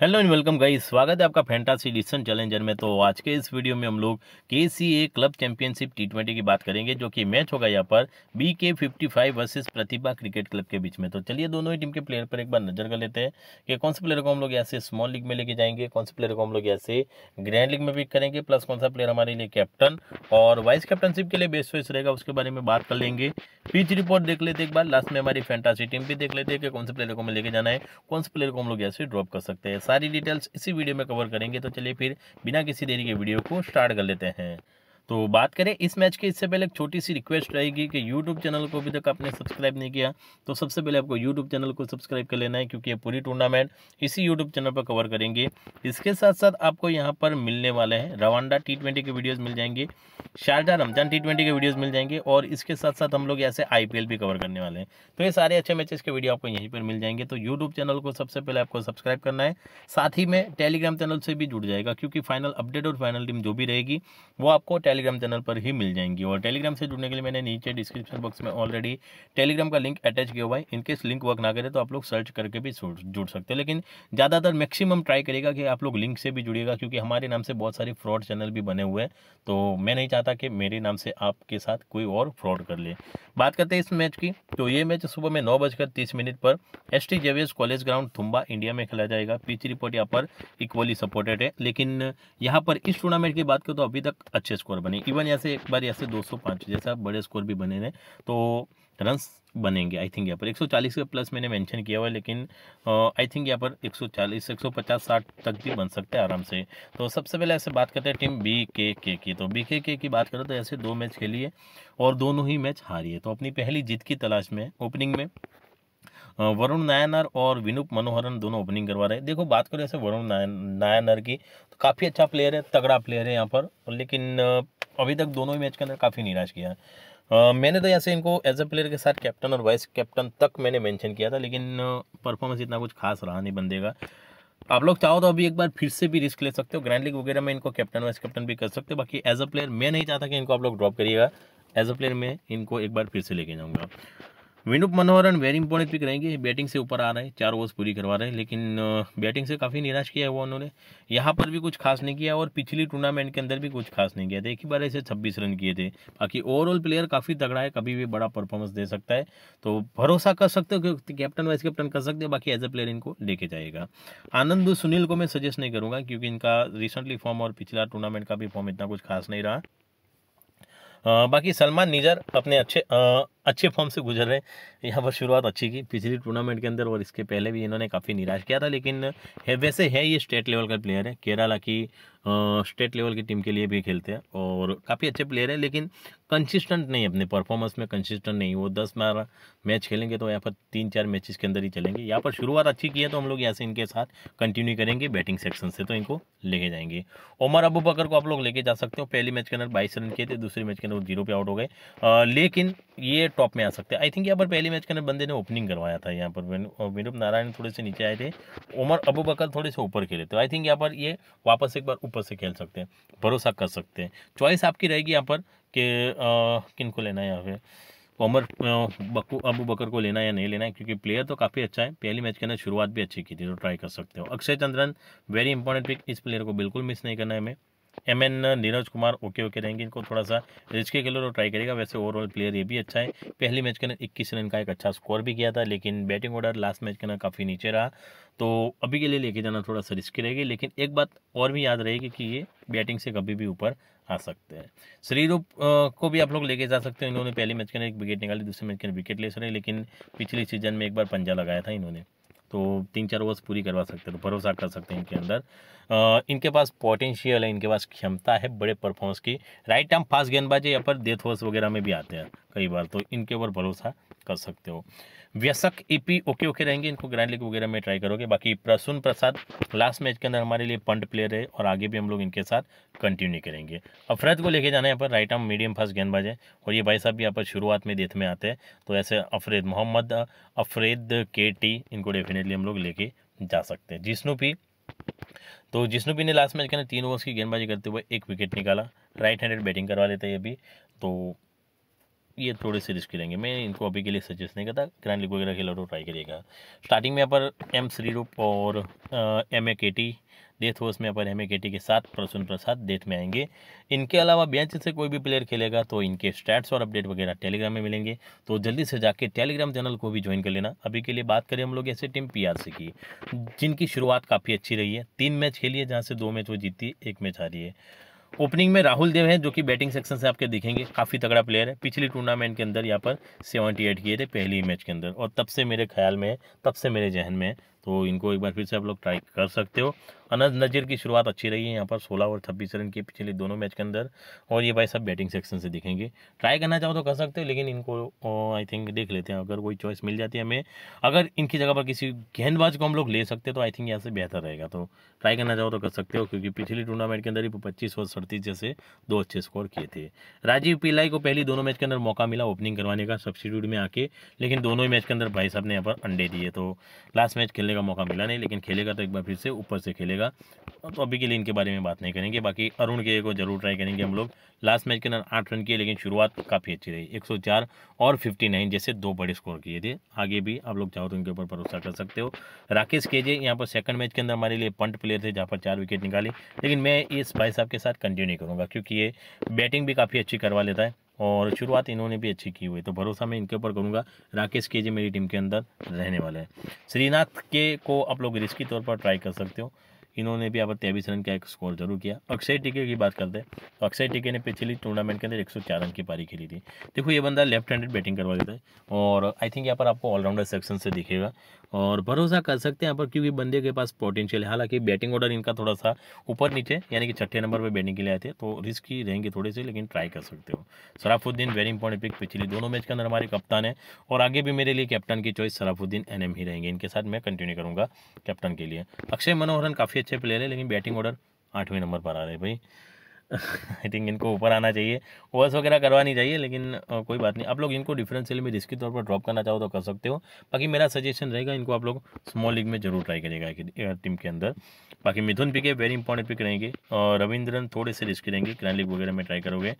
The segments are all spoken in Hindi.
हेलो एंड वेलकम गाइस स्वागत है आपका फैंटासी डिसन चैलेंजर में तो आज के इस वीडियो में हम लोग K C A club championship T twenty की बात करेंगे जो कि मैच होगा यहाँ पर B K fifty five versus Pratibha cricket club के बीच में तो चलिए दोनों ही टीम के प्लेयर पर एक बार नजर कर लेते हैं कि कौन से प्लेयर को हम लोग यहाँ से स्मॉल लीग में लेके जाएंगे कौन से प्लेयर को हम लोग यहाँ से ग्रैंड लीग में पिक करेंगे प्लस कौन सा प्लेयर हमारे लिए कैप्टन और वाइस कैप्टनशिप के लिए बेस्ट वेस्ट रहेगा उसके बारे में बात कर लेंगे पिच रिपोर्ट देख लेते एक बार लास्ट में हमारी फैंटासी टीम भी देख लेते हैं कि कौन से प्लेयर को हमें लेके जाना है कौन से प्लेयर को हम लोग यहाँ से ड्रॉप कर सकते हैं सारी डिटेल्स इसी वीडियो में कवर करेंगे तो चलिए फिर बिना किसी देरी के वीडियो को स्टार्ट कर लेते हैं तो बात करें इस मैच की इससे पहले एक छोटी सी रिक्वेस्ट रहेगी कि यूट्यूब चैनल को अभी तक आपने सब्सक्राइब नहीं किया तो सबसे पहले आपको यूट्यूब चैनल को सब्सक्राइब कर लेना है क्योंकि ये पूरी टूर्नामेंट इसी यूट्यूब चैनल पर कवर करेंगे इसके साथ साथ आपको यहाँ पर मिलने वाले हैं रवांडा टी के वीडियोज़ मिल जाएंगे शारजा रमजान टी के वीडियोज़ मिल जाएंगे और इसके साथ साथ हम लोग ऐसे आई भी कवर करने वाले हैं तो ये सारे अच्छे मैचेस के वीडियो आपको यहीं पर मिल जाएंगे तो यूट्यूब चैनल को सबसे पहले आपको सब्सक्राइब करना है साथ ही में टेलीग्राम चैनल से भी जुड़ जाएगा क्योंकि फाइनल अपडेट और फाइनल टीम जो भी रहेगी वो आपको टेलीग्राम चैनल पर ही मिल जाएंगी और टेलीग्राम से जुड़ने के लिए मैंने नीचे डिस्क्रिप्शन बॉक्स में ऑलरेडी टेलीग्राम का लिंक अटैच किया हुआ है इनकेस लिंक वर्क ना करे तो आप लोग सर्च करके भी जुड़ सकते हैं लेकिन ज़्यादातर मैक्सिमम ट्राई करेगा कि आप लोग लिंक से भी जुड़िएगा क्योंकि हमारे नाम से बहुत सारे फ्रॉड चैनल भी बने हुए हैं तो मैं नहीं चाहता कि मेरे नाम से आपके साथ कोई और फ्रॉड कर ले बात करते हैं इस मैच की तो ये मैच सुबह में नौ बजकर तीस मिनट पर S T Xavier's college ground Thumba India में खेला जाएगा पिच रिपोर्ट यहाँ पर इक्वली सपोर्टेड है लेकिन यहाँ पर इस टूर्नामेंट की बात करें तो अभी तक अच्छे स्कोर बने इवन यहाँ से एक बार यहाँ से 205 जैसे आप बड़े स्कोर भी बने रहे तो रन बनेंगे आई थिंक यहाँ पर 140 का प्लस मैंने मेंशन किया हुआ है लेकिन आई थिंक यहाँ पर 140 150 60 तक भी बन सकते हैं आराम से तो सबसे पहले ऐसे बात करते हैं टीम बी के के की तो बी के के की बात करें तो ऐसे दो मैच खेली है और दोनों ही मैच हारी है तो अपनी पहली जीत की तलाश में ओपनिंग में वरुण नायनर और विनुप मनोहरन दोनों ओपनिंग करवा रहे हैं देखो बात करें ऐसे वरुण नायनर की तो काफ़ी अच्छा प्लेयर है तगड़ा प्लेयर है यहाँ पर लेकिन अभी तक दोनों ही मैच के अंदर काफ़ी निराश किया है Uh, मैंने तो यहाँ से इनको एज ए प्लेयर के साथ कैप्टन और वाइस कैप्टन तक मैंने मेंशन किया था लेकिन परफॉर्मेंस इतना कुछ खास रहा नहीं बंदे का आप लोग चाहो तो अभी एक बार फिर से भी रिस्क ले सकते हो ग्रैंड लीग वगैरह में इनको कैप्टन वाइस कैप्टन भी कर सकते हो बाकी एज अ प्लेयर मैं नहीं चाहता कि इनको आप लोग ड्रॉप करिएगा एज अ प्लेयर मैं इनको एक बार फिर से लेके जाऊँगा Vinoop Manoharan very important pick रहेंगे बैटिंग से ऊपर आ रहे हैं चार ओवर्स पूरी करवा रहे हैं लेकिन बैटिंग से काफ़ी निराश किया हुआ उन्होंने यहाँ पर भी कुछ खास नहीं किया और पिछली टूर्नामेंट के अंदर भी कुछ खास नहीं किया था एक ही बार ऐसे छब्बीस रन किए थे बाकी ओवरऑल प्लेयर काफ़ी तगड़ा है कभी भी बड़ा परफॉर्मेंस दे सकता है तो भरोसा कर सकते हो कैप्टन वाइस कैप्टन कर सकते हो बाकी एज ए प्लेयर इनको लेके जाएगा आनंद सुनील को मैं सजेस्ट नहीं करूँगा क्योंकि इनका रिसेंटली फॉर्म और पिछला टूर्नामेंट का भी फॉर्म इतना कुछ खास नहीं रहा बाकी सलमान निजर अपने अच्छे अच्छे फॉर्म से गुजर रहे हैं यहाँ पर शुरुआत अच्छी की पिछली टूर्नामेंट के अंदर और इसके पहले भी इन्होंने काफ़ी निराश किया था लेकिन है वैसे है ये स्टेट लेवल का प्लेयर है केरला की स्टेट लेवल की टीम के लिए भी खेलते हैं और काफ़ी अच्छे प्लेयर हैं लेकिन कंसिस्टेंट नहीं अपने परफॉर्मेंस में कंसिस्टेंट नहीं वो दस बारह मैच खेलेंगे तो यहाँ पर तीन चार मैचेस के अंदर ही चलेंगे यहाँ पर शुरुआत अच्छी की है तो हम लोग यहाँ से इनके साथ कंटिन्यू करेंगे बैटिंग सेक्शन से तो इनको लेके जाएंगे उमर अबू बकर को आप लोग लेके जा सकते हो पहली मैच के अंदर बाईस रन किए थे दूसरे मैच के अंदर जीरो पे आउट हो गए लेकिन ये टॉप में आ सकते हैं आई थिंक यहाँ पर पहले मैच के अंदर बंदे ने ओपनिंग करवाया था यहाँ पर विनूप नारायण थोड़े से नीचे आए थे ओमर अबू बकर थोड़े से ऊपर खेले तो आई थिंक यहाँ पर ये वापस एक बार ऊपर से खेल सकते हैं भरोसा कर सकते हैं चॉइस आपकी रहेगी यहाँ पर कि किन को लेना है यहाँ पे उमर बकू अबू बकर को लेना या नहीं लेना है क्योंकि प्लेयर तो काफ़ी अच्छा है पहली मैच के अंदर शुरुआत भी अच्छी की थी तो ट्राई कर सकते हो Akshay Chandran very important pick इस प्लेयर को बिल्कुल मिस नहीं करना है हमें M N Neeraj Kumar okay okay रहेंगे इनको थोड़ा सा रिच के खिलाफ ट्राई तो करेगा वैसे ओवरऑल प्लेयर ये भी अच्छा है पहली मैच के ना इक्कीस रन का एक अच्छा स्कोर भी किया था लेकिन बैटिंग ऑर्डर लास्ट मैच के ना काफ़ी नीचे रहा तो अभी के लिए लेके जाना थोड़ा सा रिस्की रहेगी लेकिन एक बात और भी याद रहेगी कि ये बैटिंग से कभी भी ऊपर आ सकते हैं श्री रूप को भी आप लोग लेके जा सकते हैं इन्होंने पहले मैच के ना एक विकेट निकाली दूसरे मैच के विकेट ले सकें लेकिन पिछले सीजन में एक बार पंजा लगाया था इन्होंने तो तीन चार ओवर्स पूरी करवा सकते हैं तो भरोसा कर सकते हैं इनके अंदर इनके पास पोटेंशियल है इनके पास क्षमता है बड़े परफॉर्मेंस की राइट टाइम फास्ट गेंदबाजी या पर डेथ होर्स वगैरह में भी आते हैं कई बार तो इनके ऊपर भरोसा कर सकते हो व्यसक ईपी ओके ओके रहेंगे इनको ग्रैंड लीग वगैरह में ट्राई करोगे बाकी प्रसून प्रसाद लास्ट मैच के अंदर हमारे लिए पंट प्लेयर है और आगे भी हम लोग इनके साथ कंटिन्यू करेंगे फ्रेज को लेके जाना है यहाँ पर राइट आर्म मीडियम फास्ट गेंदबाज है और ये भाई साहब भी यहाँ पर शुरुआत में देख में आते हैं तो ऐसे अफरेद मोहम्मद अफरेद के टी इनको डेफिनेटली हम लोग लेके जा सकते हैं जिसनू पी तो जिसनू पी ने लास्ट मैच के अंदर तीन ओवर्स की गेंदबाजी करते हुए एक विकेट निकाला राइट हैंडेड बैटिंग करवा लेते हैं ये भी तो ये थोड़े से रिस्क रहेंगे मैं इनको अभी के लिए सजेस्ट नहीं करता ग्रैंड लीग वगैरह खेला तो ट्राई करिएगा स्टार्टिंग में यहाँ पर एम श्री रूप और एम ए के टी डेथ होर्स में यहाँ पर एम ए के टी के साथ प्रसून प्रसाद डेथ में आएंगे इनके अलावा बेंच से कोई भी प्लेयर खेलेगा तो इनके स्टैट्स और अपडेट वगैरह टेलीग्राम में मिलेंगे तो जल्दी से जाके टेलीग्राम चैनल को भी ज्वाइन कर लेना अभी के लिए बात करें हम लोग ऐसे टीम पी आर की जिनकी शुरुआत काफ़ी अच्छी रही है तीन मैच खेली है जहाँ से दो मैच वो जीती एक मैच हारी है ओपनिंग में राहुल देव हैं जो कि बैटिंग सेक्शन से आपके दिखेंगे काफ़ी तगड़ा प्लेयर है पिछली टूर्नामेंट के अंदर यहाँ पर सेवेंटी एट किए थे पहली मैच के अंदर और तब से मेरे ख्याल में है तब से मेरे जहन में है तो इनको एक बार फिर से आप लोग ट्राई कर सकते हो अनंत नज़ीर की शुरुआत अच्छी रही है यहाँ पर सोलह और छब्बीस रन के पिछले दोनों मैच के अंदर और ये भाई सब बैटिंग सेक्शन से दिखेंगे ट्राई करना चाहो तो कर सकते हो लेकिन इनको आई थिंक देख लेते हैं अगर कोई चॉइस मिल जाती है हमें अगर इनकी जगह पर किसी गेंदबाज को हम लोग ले सकते तो आई थिंक यहाँ से बेहतर रहेगा तो ट्राई करना चाहो तो कर सकते हो क्योंकि पिछले टूर्नामेंट के अंदर ही पच्चीस और सड़तीस जैसे दो अच्छे स्कोर किए थे राजीव पिल्लाई को पहली दोनों मैच के अंदर मौका मिला ओपनिंग करवाने का सब्सिट्यूट में आके लेकिन दोनों ही मैच के अंदर भाई साहब ने यहाँ पर अंडे दिए तो लास्ट मैच खेलने का मौका मिला नहीं लेकिन खेलेगा तो एक बार फिर से ऊपर से खेलेगा देगा तो अभी के लिए इनके बारे में बात नहीं करेंगे बाकी अरुण के को जरूर ट्राई करेंगे हम लोग लास्ट मैच के अंदर आठ रन किए लेकिन शुरुआत काफ़ी अच्छी रही 104 और 59 जैसे दो बड़े स्कोर किए थे आगे भी आप लोग चाहो तो उनके ऊपर भरोसा कर सकते हो राकेश केजे यहाँ पर सेकंड मैच के अंदर हमारे लिए पंट प्लेयर थे जहाँ पर चार विकेट निकाली लेकिन मैं इस भाई साहब के साथ कंटिन्यू करूँगा क्योंकि ये बैटिंग भी काफ़ी अच्छी करवा लेता है और शुरुआत इन्होंने भी अच्छी की हुई तो भरोसा मैं इनके ऊपर करूँगा राकेश केजे मेरी टीम के अंदर रहने वाले हैं श्रीनाथ के को आप लोग रिस्की तौर पर ट्राई कर सकते हो इन्होंने भी यहाँ पर तेईस रन का एक स्कोर जरूर किया अक्षय टीके की बात करते हैं तो अक्षय टीके ने पिछली टूर्नामेंट के अंदर एक रन की पारी खेली थी देखो ये बंदा लेफ्ट हैंडेड बैटिंग करवा देता है और आई थिंक यहाँ पर आपको ऑलराउंडर सेक्शन से दिखेगा और भरोसा कर सकते हैं यहाँ पर क्योंकि बंदे के पास पोटेंशियल है हालांकि बैटिंग ऑर्डर इनका थोड़ा सा ऊपर नीचे यानी कि छठे नंबर पर बैटिंग के लिए आए थे तो रिस्क ही रहेंगे थोड़े से लेकिन ट्राई कर सकते हो सराफुद्दीन वेरी इंपॉर्टेंट पिक पिछली दोनों मैच के अंदर हमारे कप्तान है और आगे भी मेरे लिए कैप्टन की चॉइस सराफुद्दीन एन ही रहेंगे इनके साथ मैं कंटिन्यू करूँगा कैप्टन के लिए अक्षय मनोहरन काफ़ी अच्छे प्लेयर है लेकिन बैटिंग ऑर्डर आठवें नंबर पर आ रहे भाई आई थिंक इनको ऊपर आना चाहिए ओवर्स वगैरह करवानी चाहिए लेकिन कोई बात नहीं आप लोग इनको सेल में के तौर पर ड्रॉप करना चाहो तो कर सकते हो बाकी मेरा सजेशन रहेगा इनको आप लोग स्मॉल लीग में जरूर ट्राई करिएगा टीम के अंदर बाकी मिथुन पिके वेरी इंपॉर्टेंट पिक रहेंगे और रविंद्रन थोड़े से रिस्की रहेंगे क्रैन लीग वगैरह में ट्राई करोगे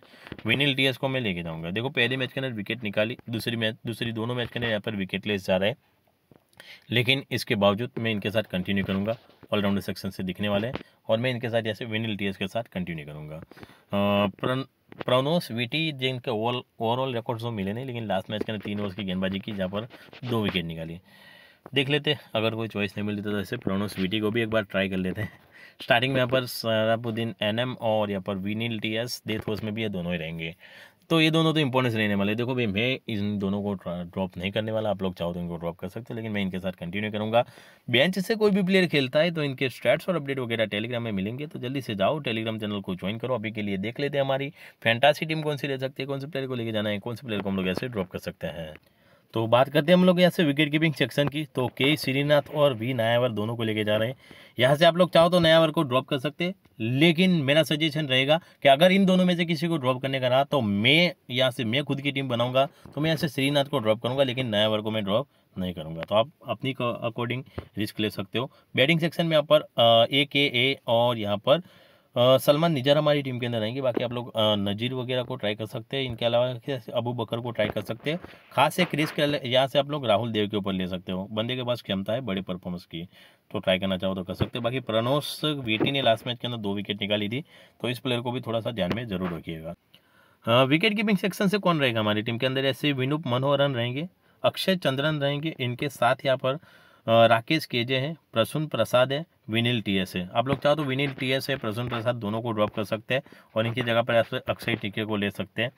विनिल टी को मैं लेके जाऊँगा देखो पहले मैच के अंदर विकेट निकाली दूसरी मैच दूसरी दोनों मैच के अंदर यहाँ पर विकेट लेस जा रहा है लेकिन इसके बावजूद मैं इनके साथ कंटिन्यू करूँगा ऑलराउंडर सेक्शन से दिखने वाले हैं और मैं इनके साथ जैसे विनिल टी के साथ कंटिन्यू करूँगा प्रोनोस वीटी जिनके ओवरऑल ओवरऑल रिकॉर्ड्स तो मिले नहीं लेकिन लास्ट मैच के अंदर तीन ओवर्स की गेंदबाजी की जहाँ पर दो विकेट निकाली देख लेते अगर कोई चॉइस नहीं मिलती तो ऐसे प्रोनोस वीटी को भी एक बार ट्राई कर लेते हैं स्टार्टिंग में यहाँ पर सराबुद्दीन एन और यहाँ पर विनिल टी एस डेथ में भी ये दोनों ही रहेंगे तो ये दोनों तो इंपॉर्टेंस रहने वाले देखो भाई मैं इन दोनों को ड्रॉप नहीं करने वाला आप लोग चाहो तो इनको ड्रॉप कर सकते हो लेकिन मैं इनके साथ कंटिन्यू करूँगा बेंच से कोई भी प्लेयर खेलता है तो इनके स्टैट्स और अपडेट वगैरह टेलीग्राम में मिलेंगे तो जल्दी से जाओ टेलीग्राम चैनल को ज्वाइन करो अभी के लिए देख लेते हैं हमारी फैंटासी टीम कौन सी ले सकती है कौन से प्लेयर को लेकर जाना है कौन से प्लेयर को हम लोग ऐसे ड्रॉप कर सकते हैं तो बात करते हैं हम लोग यहाँ से विकेट कीपिंग सेक्शन की तो के श्रीनाथ और वी नयावर दोनों को लेके जा रहे हैं यहाँ से आप लोग चाहो तो नयावर को ड्रॉप कर सकते हैं लेकिन मेरा सजेशन रहेगा कि अगर इन दोनों में से किसी को ड्रॉप करने का रहा तो मैं यहाँ से मैं खुद की टीम बनाऊंगा तो मैं यहाँ से श्रीनाथ को ड्रॉप करूंगा लेकिन नया वर्ग को मैं ड्रॉप नहीं करूंगा तो आप अपनी अकॉर्डिंग रिस्क ले सकते हो बैटिंग सेक्शन में यहाँ पर ए के ए और यहाँ पर सलमान निजार हमारी टीम के अंदर रहेंगे बाकी आप लोग नज़ीर वगैरह को ट्राई कर सकते हैं इनके अलावा अबू बकर को ट्राई कर सकते हैं खास से क्रिस के यहाँ से आप लोग राहुल देव के ऊपर ले सकते हो बंदे के पास क्षमता है बड़े परफॉर्मेंस की तो ट्राई करना चाहो तो कर सकते हो बाकी प्रणोस वेटी ने लास्ट मैच के अंदर दो विकेट निकाली थी तो इस प्लेयर को भी थोड़ा सा ध्यान में जरूर रखिएगा विकेट कीपिंग सेक्शन से कौन रहेगा हमारी टीम के अंदर ऐसे विनूप मनोहरन रहेंगे अक्षय चंद्रन रहेंगे इनके साथ यहाँ पर राकेश केजे हैं प्रसून प्रसाद है विनील टी एस है आप लोग चाहो तो विनील टी एस है प्रसून प्रसाद दोनों को ड्रॉप कर सकते हैं और इनकी जगह पर अक्षय टीके को ले सकते हैं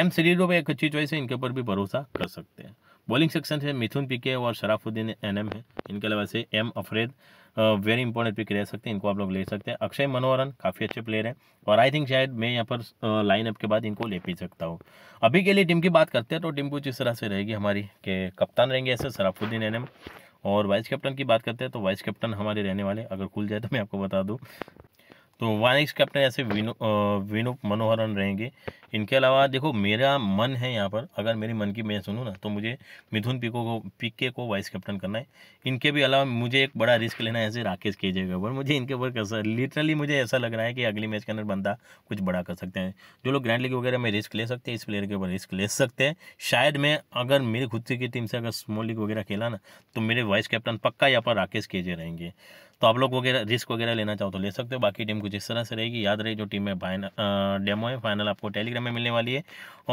एम सीरीजों रूप एक अच्छी चॉइस है इनके ऊपर भी भरोसा कर सकते हैं बॉलिंग सेक्शन से मिथुन पीके और शराफुद्दीन एन एम है इनके अलावा से M Afreed very important pick रह सकते हैं इनको आप लोग ले सकते हैं अक्षय मनोहरन काफ़ी अच्छे प्लेयर हैं और आई थिंक शायद मैं यहाँ पर लाइनअप के बाद इनको ले पी सकता हूँ अभी के लिए टीम की बात करते हैं तो टीम कुछ इस तरह से रहेगी हमारी के कप्तान रहेंगे ऐसे शराफुद्दीन एन एम और वाइस कैप्टन की बात करते हैं तो वाइस कैप्टन हमारे रहने वाले अगर खुल जाए तो मैं आपको बता दूँ तो वाइस कैप्टन ऐसे विनो विनोद मनोहरन रहेंगे इनके अलावा देखो मेरा मन है यहाँ पर अगर मेरी मन की मैं सुनूँ ना तो मुझे मिथुन पिको को पिके को वाइस कैप्टन करना है इनके भी अलावा मुझे एक बड़ा रिस्क लेना है ऐसे राकेश के जगह पर मुझे इनके ऊपर कसर लिटरली मुझे ऐसा लग रहा है कि अगली मैच के अंदर बंदा कुछ बड़ा कर सकते हैं जो लोग ग्रैंड लीग वगैरह में रिस्क ले सकते हैं इस प्लेयर के ऊपर रिस्क ले सकते हैं शायद मैं अगर मेरी खुद की टीम से अगर स्मॉल लीग वगैरह खेला ना तो मेरे वाइस कैप्टन पक्का यहाँ पर राकेश के रहेंगे तो आप लोग वगैरह रिस्क वगैरह लेना चाहो तो ले सकते हो बाकी टीम कुछ इस तरह से रहेगी याद रहे जो टीम में फाइनल डेमो है फाइनल आपको टेलीग्राम में मिलने वाली है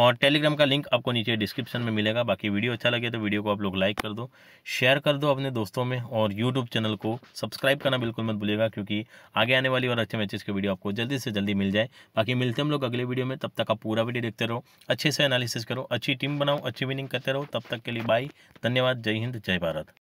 और टेलीग्राम का लिंक आपको नीचे डिस्क्रिप्शन में मिलेगा बाकी वीडियो अच्छा लगे तो वीडियो को आप लोग लाइक कर दो शेयर कर दो अपने दोस्तों में और यूट्यूब चैनल को सब्सक्राइब करना बिल्कुल मत भूलेगा क्योंकि आगे आने वाली और अच्छे मैचेस की वीडियो आपको जल्दी से जल्दी मिल जाए बाकी मिलते हम लोग अगले वीडियो में तब तक आप पूरा वीडियो देखते रहो अच्छे से एनालिसिस करो अच्छी टीम बनाओ अच्छी विनिंग करते रहो तब तक के लिए बाय धन्यवाद जय हिंद जय भारत